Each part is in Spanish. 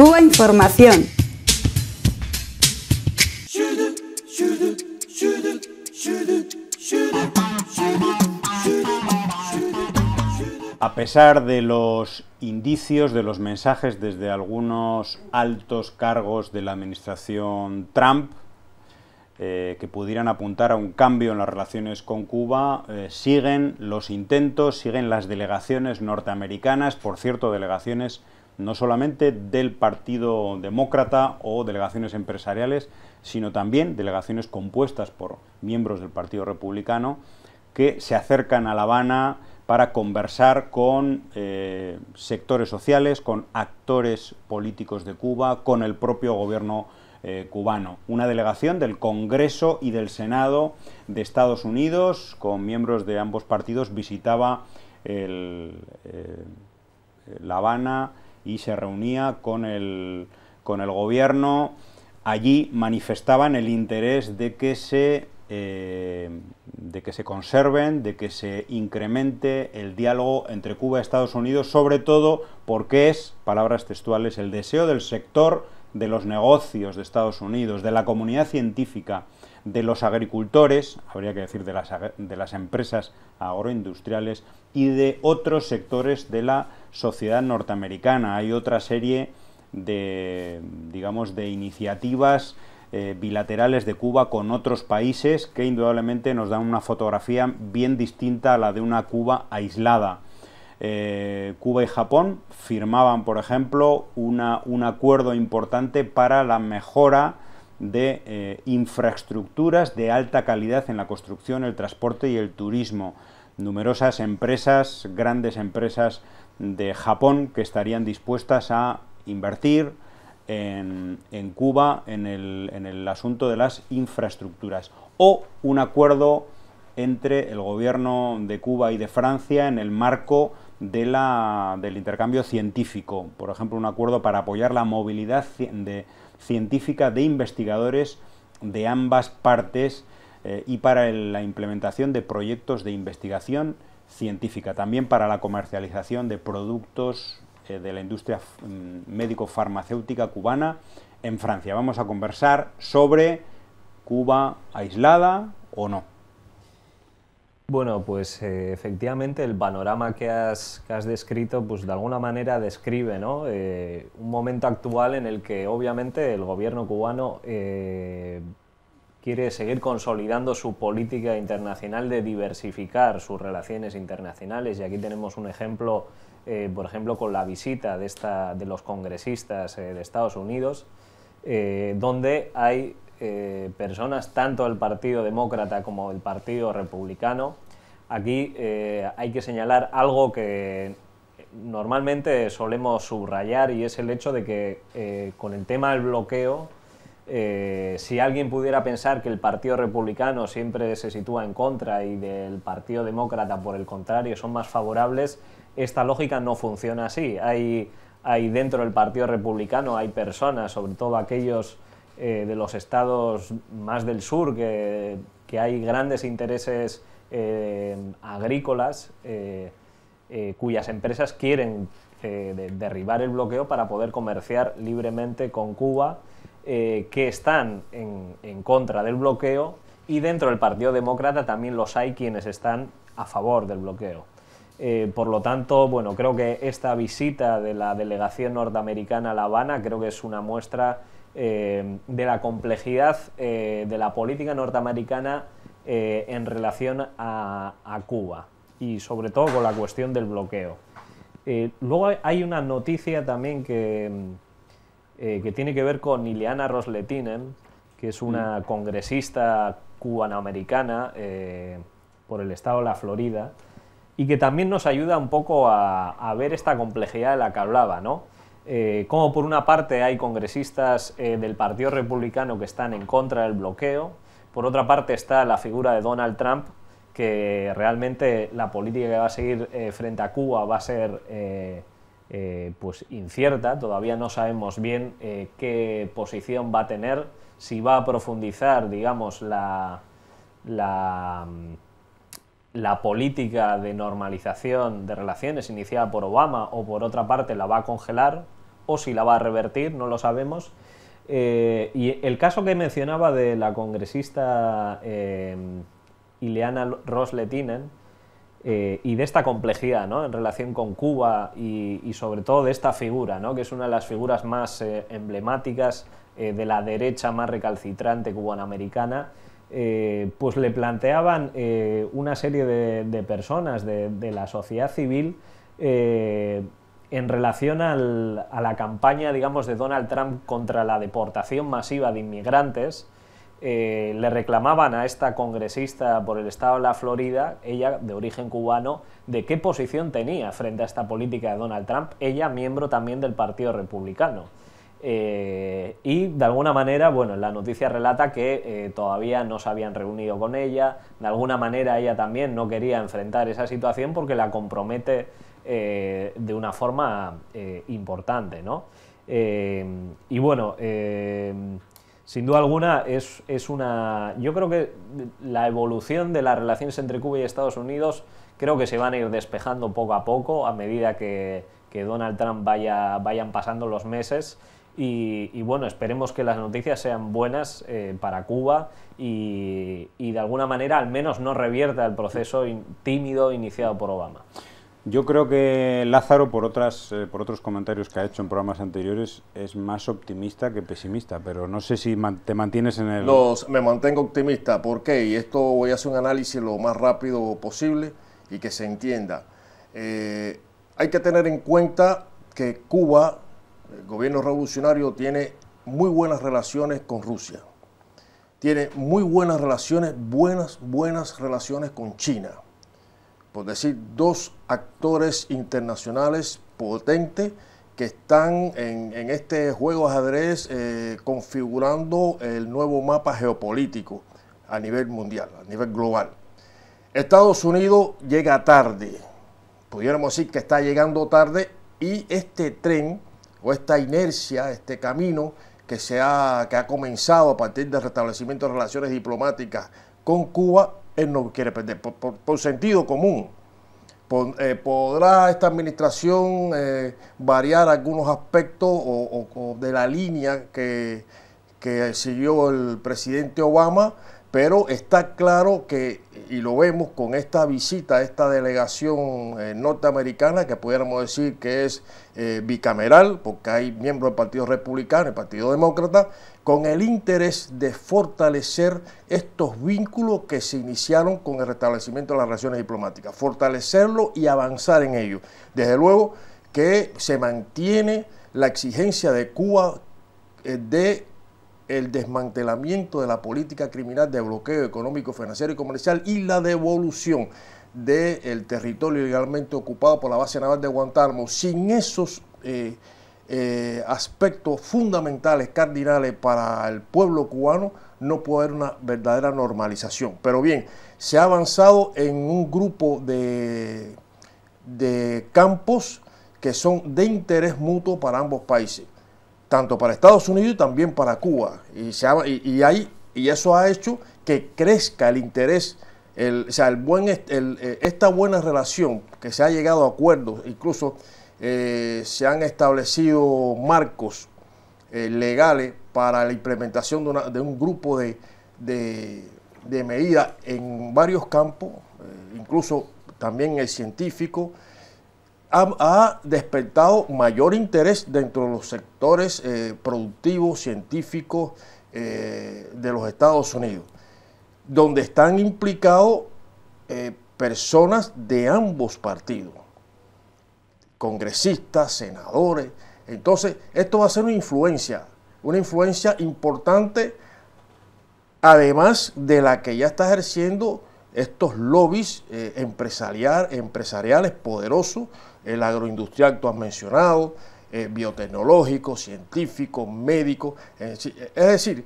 Cuba Información. A pesar de los indicios, de los mensajes desde algunos altos cargos de la administración Trump, eh, que pudieran apuntar a un cambio en las relaciones con Cuba, eh, siguen los intentos, siguen las delegaciones norteamericanas, por cierto, delegaciones no solamente del Partido Demócrata o delegaciones empresariales, sino también delegaciones compuestas por miembros del Partido Republicano que se acercan a La Habana para conversar con eh, sectores sociales, con actores políticos de Cuba, con el propio gobierno eh, cubano. Una delegación del Congreso y del Senado de Estados Unidos, con miembros de ambos partidos, visitaba eh, La Habana, y se reunía con el, gobierno. Allí manifestaban el interés de que eh, de que se conserven, de que se incremente el diálogo entre Cuba y Estados Unidos, sobre todo porque es, palabras textuales, el deseo del sector de los negocios de Estados Unidos, de la comunidad científica, de los agricultores, habría que decir de las, empresas agroindustriales y de otros sectores de la sociedad norteamericana. Hay otra serie de, digamos, de iniciativas eh, bilaterales de Cuba con otros países que indudablemente nos dan una fotografía bien distinta a la de una Cuba aislada. Eh, Cuba y Japón firmaban, por ejemplo, un acuerdo importante para la mejora de eh, infraestructuras de alta calidad en la construcción, el transporte y el turismo. Numerosas empresas, grandes empresas de Japón que estarían dispuestas a invertir en, en Cuba en el, asunto de las infraestructuras. O un acuerdo entre el gobierno de Cuba y de Francia en el marco de del intercambio científico. Por ejemplo, un acuerdo para apoyar la movilidad de científica de investigadores de ambas partes eh, y para la implementación de proyectos de investigación científica, también para la comercialización de productos eh, de la industria mm, médico-farmacéutica cubana en Francia. Vamos a conversar sobre Cuba aislada o no. Bueno, pues eh, efectivamente el panorama que has, descrito, pues de alguna manera describe eh, un momento actual en el que obviamente el gobierno cubano eh, quiere seguir consolidando su política internacional de diversificar sus relaciones internacionales. Y aquí tenemos un ejemplo, por ejemplo, con la visita de, esta, de los congresistas de Estados Unidos, donde hay eh, personas, tanto el Partido Demócrata como el Partido Republicano. Aquí eh, hay que señalar algo que normalmente solemos subrayar y es el hecho de que eh, con el tema del bloqueo, si alguien pudiera pensar que el Partido Republicano siempre se sitúa en contra y del Partido Demócrata, por el contrario, son más favorables, esta lógica no funciona así. Hay, hay dentro del Partido Republicano, hay personas, sobre todo aquellos eh, de los estados más del sur, que, hay grandes intereses eh, agrícolas eh, cuyas empresas quieren derribar el bloqueo para poder comerciar libremente con Cuba, que están en, contra del bloqueo y dentro del Partido Demócrata también los hay quienes están a favor del bloqueo. por lo tanto, bueno, creo que esta visita de la delegación norteamericana a La Habana creo que es una muestra eh, de la complejidad eh, de la política norteamericana eh, en relación a, Cuba y sobre todo con la cuestión del bloqueo. luego hay una noticia también mm, que, tiene que ver con Ileana Rosletinen, que es una mm. congresista cubanoamericana por el estado de la Florida, y que también nos ayuda un poco a, a ver esta complejidad de la que hablaba, ¿no? Eh, como por una parte hay congresistas eh, del Partido Republicano que están en contra del bloqueo, por otra parte está la figura de Donald Trump, que realmente la política que va a seguir eh, frente a Cuba va a ser pues incierta, todavía no sabemos bien qué posición va a tener, si va a profundizar, digamos, la, la política de normalización de relaciones iniciada por Obama o por otra parte la va a congelar, o si la va a revertir, no lo sabemos. Eh, y el caso que mencionaba de la congresista eh, Ileana Rosletinen eh, y de esta complejidad ¿no? en relación con Cuba y, sobre todo de esta figura, ¿no? que es una de las figuras más emblemáticas de la derecha más recalcitrante cubanoamericana, pues le planteaban una serie de, personas de, de, la sociedad civil en relación a la campaña, digamos, de Donald Trump contra la deportación masiva de inmigrantes, eh, le reclamaban a esta congresista por el estado de la Florida, ella de origen cubano, de qué posición tenía frente a esta política de Donald Trump, ella miembro también del Partido Republicano. Eh, y de alguna manera, bueno, la noticia relata que eh, todavía no se habían reunido con ella, de alguna manera ella también no quería enfrentar esa situación porque la compromete eh, de una forma eh, importante. ¿no? Eh, y bueno, sin duda alguna es, una... Yo creo que la evolución de las relaciones entre Cuba y Estados Unidos creo que se van a ir despejando poco a poco a medida que, Donald Trump vaya, vayan pasando los meses. Y, bueno, esperemos que las noticias sean buenas para Cuba y, de alguna manera al menos no revierta el proceso tímido iniciado por Obama. Yo creo que Lázaro, por, otras, eh, por otros comentarios que ha hecho en programas anteriores, es más optimista que pesimista, pero no sé si te mantienes en el... me mantengo optimista, ¿por qué? Y esto voy a hacer un análisis lo más rápido posible y que se entienda. Eh, hay que tener en cuenta que Cuba, el gobierno revolucionario, tiene muy buenas relaciones con Rusia, tiene muy buenas relaciones, buenas, buenas relaciones con China por decir, dos actores internacionales potentes que están en, este juego de ajedrez eh, configurando el nuevo mapa geopolítico a nivel mundial, a nivel global. Estados Unidos llega tarde, pudiéramos decir que está llegando tarde y este tren o esta inercia, este camino que, se ha, que ha comenzado a partir del restablecimiento de relaciones diplomáticas con Cuba él no quiere perder, por, sentido común. Eh, ¿Podrá esta administración eh, variar algunos aspectos de la línea que siguió el presidente Obama? pero está claro que, y lo vemos con esta visita, esta delegación eh, norteamericana, que pudiéramos decir que es eh, bicameral, porque hay miembros del Partido Republicano y Partido Demócrata, con el interés de fortalecer estos vínculos que se iniciaron con el restablecimiento de las relaciones diplomáticas, fortalecerlo y avanzar en ello. Desde luego que se mantiene la exigencia de Cuba eh, de el desmantelamiento de la política criminal de bloqueo económico, financiero y comercial y la devolución del territorio ilegalmente ocupado por la base naval de Guantánamo. Sin esos eh, eh, aspectos fundamentales, cardinales para el pueblo cubano, no puede haber una verdadera normalización. Pero bien, se ha avanzado en un grupo de, de campos que son de interés mutuo para ambos países tanto para Estados Unidos y también para Cuba. Y, eso ha hecho que crezca el interés, el, o sea, eh, esta buena relación, que se ha llegado a acuerdos, incluso eh, se han establecido marcos eh, legales para la implementación de, un grupo de, medidas en varios campos, incluso también el científico, ha, despertado mayor interés dentro de los sectores eh, productivos, científicos eh, de los Estados Unidos, donde están implicados eh, personas de ambos partidos, congresistas, senadores. Entonces, esto va a ser una influencia, una influencia importante, además de la que ya está ejerciendo estos lobbies eh, empresariales poderosos, el agroindustrial que tú has mencionado, eh, biotecnológico, científico, médico, es decir,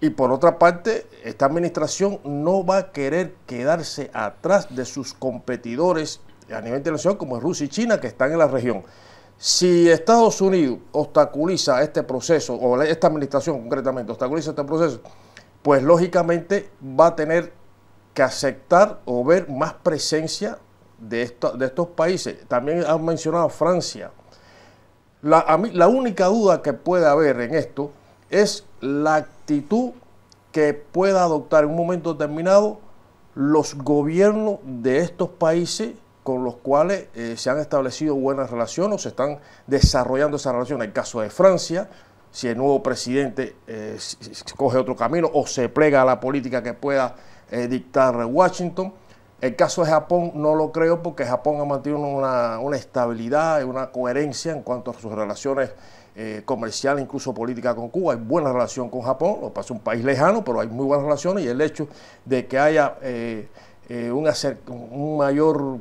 y por otra parte, esta administración no va a querer quedarse atrás de sus competidores a nivel internacional como Rusia y China que están en la región. Si Estados Unidos obstaculiza este proceso, o esta administración concretamente obstaculiza este proceso, pues lógicamente va a tener que aceptar o ver más presencia de, estos países. También han mencionado Francia. La, única duda que puede haber en esto es la actitud que pueda adoptar en un momento determinado los gobiernos de estos países con los cuales eh, se han establecido buenas relaciones o se están desarrollando esas relaciones. En el caso de Francia, si el nuevo presidente eh, coge otro camino o se plega a la política que pueda eh, dictar Washington. El caso de Japón no lo creo porque Japón ha mantenido una, estabilidad y una coherencia en cuanto a sus relaciones eh, comerciales, incluso políticas con Cuba. Hay buena relación con Japón, lo pasa un país lejano, pero hay muy buenas relaciones y el hecho de que haya eh, un, un, mayor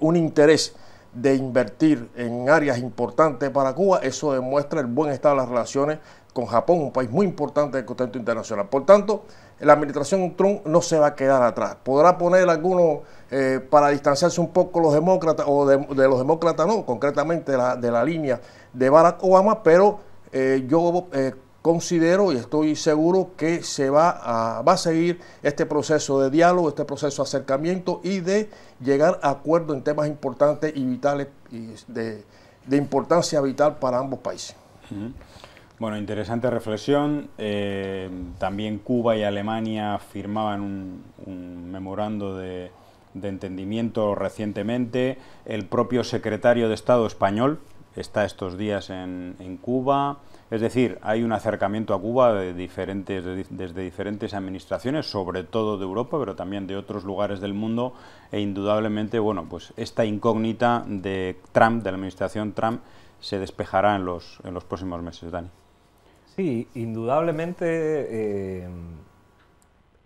un interés de invertir en áreas importantes para Cuba, eso demuestra el buen estado de las relaciones con Japón, un país muy importante del contexto internacional. Por tanto, la administración Trump no se va a quedar atrás. Podrá poner algunos eh, para distanciarse un poco los demócratas, o de, los demócratas no, concretamente de la línea de Barack Obama, pero eh, yo eh, considero y estoy seguro que se va a, seguir este proceso de diálogo, este proceso de acercamiento y de llegar a acuerdos en temas importantes y vitales de, importancia vital para ambos países. Bueno, interesante reflexión. Eh, también Cuba y Alemania firmaban un, memorando de, entendimiento recientemente. El propio secretario de Estado español está estos días en, Cuba. Es decir, hay un acercamiento a Cuba de diferentes, desde diferentes administraciones, sobre todo de Europa, pero también de otros lugares del mundo. E indudablemente, bueno, pues esta incógnita de Trump, de la administración Trump, se despejará los, en los próximos meses, Dani. Sí, indudablemente eh,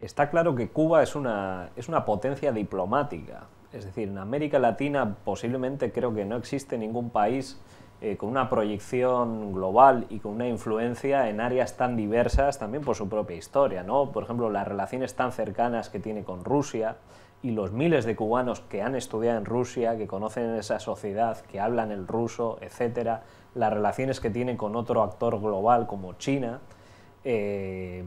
está claro que Cuba es una, potencia diplomática. Es decir, en América Latina posiblemente creo que no existe ningún país eh, con una proyección global y con una influencia en áreas tan diversas también por su propia historia, Por ejemplo, las relaciones tan cercanas que tiene con Rusia, y los miles de cubanos que han estudiado en Rusia, que conocen esa sociedad, que hablan el ruso, etcétera, las relaciones que tienen con otro actor global como China, eh,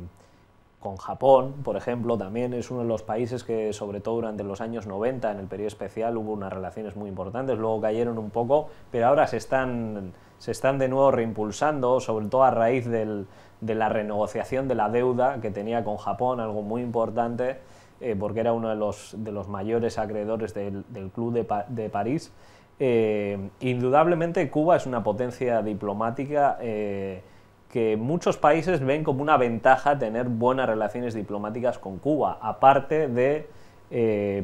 con Japón, por ejemplo, también es uno de los países que, sobre todo durante los años 90, en el período especial, hubo unas relaciones muy importantes, luego cayeron un poco, pero ahora se están, de nuevo reimpulsando, sobre todo a raíz de la renegociación de la deuda que tenía con Japón, algo muy importante eh, porque era uno de los, mayores acreedores del, Club de, París. Eh, indudablemente Cuba es una potencia diplomática eh, que muchos países ven como una ventaja tener buenas relaciones diplomáticas con Cuba, aparte de,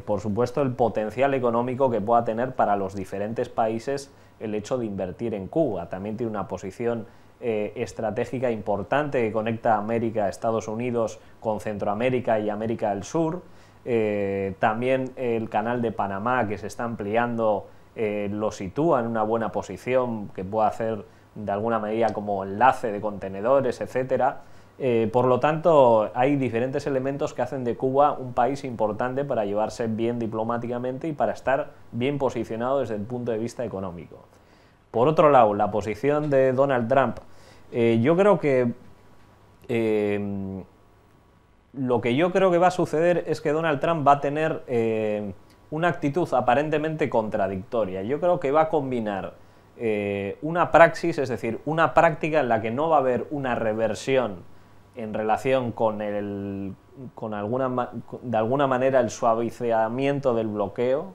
por supuesto, el potencial económico que pueda tener para los diferentes países el hecho de invertir en Cuba. También tiene una posición eh, estratégica importante que conecta América, Estados Unidos con Centroamérica y América del Sur. Eh, también el canal de Panamá que se está ampliando eh, lo sitúa en una buena posición que pueda hacer de alguna medida como enlace de contenedores, etcétera. por lo tanto, hay diferentes elementos que hacen de Cuba un país importante para llevarse bien diplomáticamente y para estar bien posicionado desde el punto de vista económico. Por otro lado, la posición de Donald Trump eh, yo creo que em, lo que yo creo que va a suceder es que Donald Trump va a tener em, una actitud aparentemente contradictoria. Yo creo que va a combinar eh, una praxis, es decir, una práctica en la que no va a haber una reversión en relación con el con alguna de alguna manera el suavizamiento del bloqueo,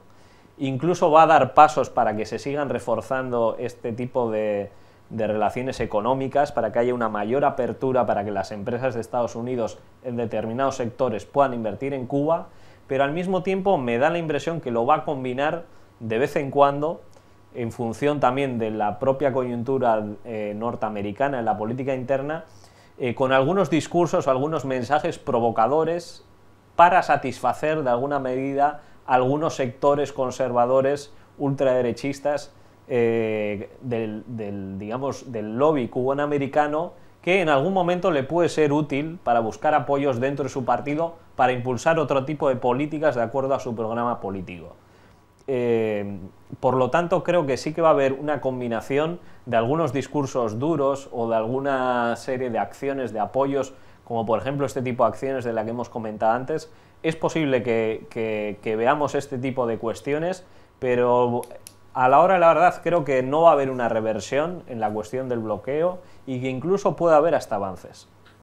incluso va a dar pasos para que se sigan reforzando este tipo de de relaciones económicas, para que haya una mayor apertura, para que las empresas de Estados Unidos en determinados sectores puedan invertir en Cuba, pero al mismo tiempo me da la impresión que lo va a combinar de vez en cuando en función también de la propia coyuntura eh, norteamericana en la política interna, eh, con algunos discursos algunos mensajes provocadores para satisfacer de alguna medida algunos sectores conservadores ultraderechistas eh, del, del, digamos, del lobby que en algún momento le puede ser útil para buscar apoyos dentro de su partido para impulsar otro tipo de políticas de acuerdo a su programa político. Eh, por lo tanto, creo que sí que va a haber una combinación de algunos discursos duros o de alguna serie de acciones, de apoyos, como por ejemplo este tipo de acciones de la que hemos comentado antes. Es posible que, que veamos este tipo de cuestiones, pero a la hora la verdad creo que no va a haber una reversión en la cuestión del bloqueo y que incluso puede haber hasta avances.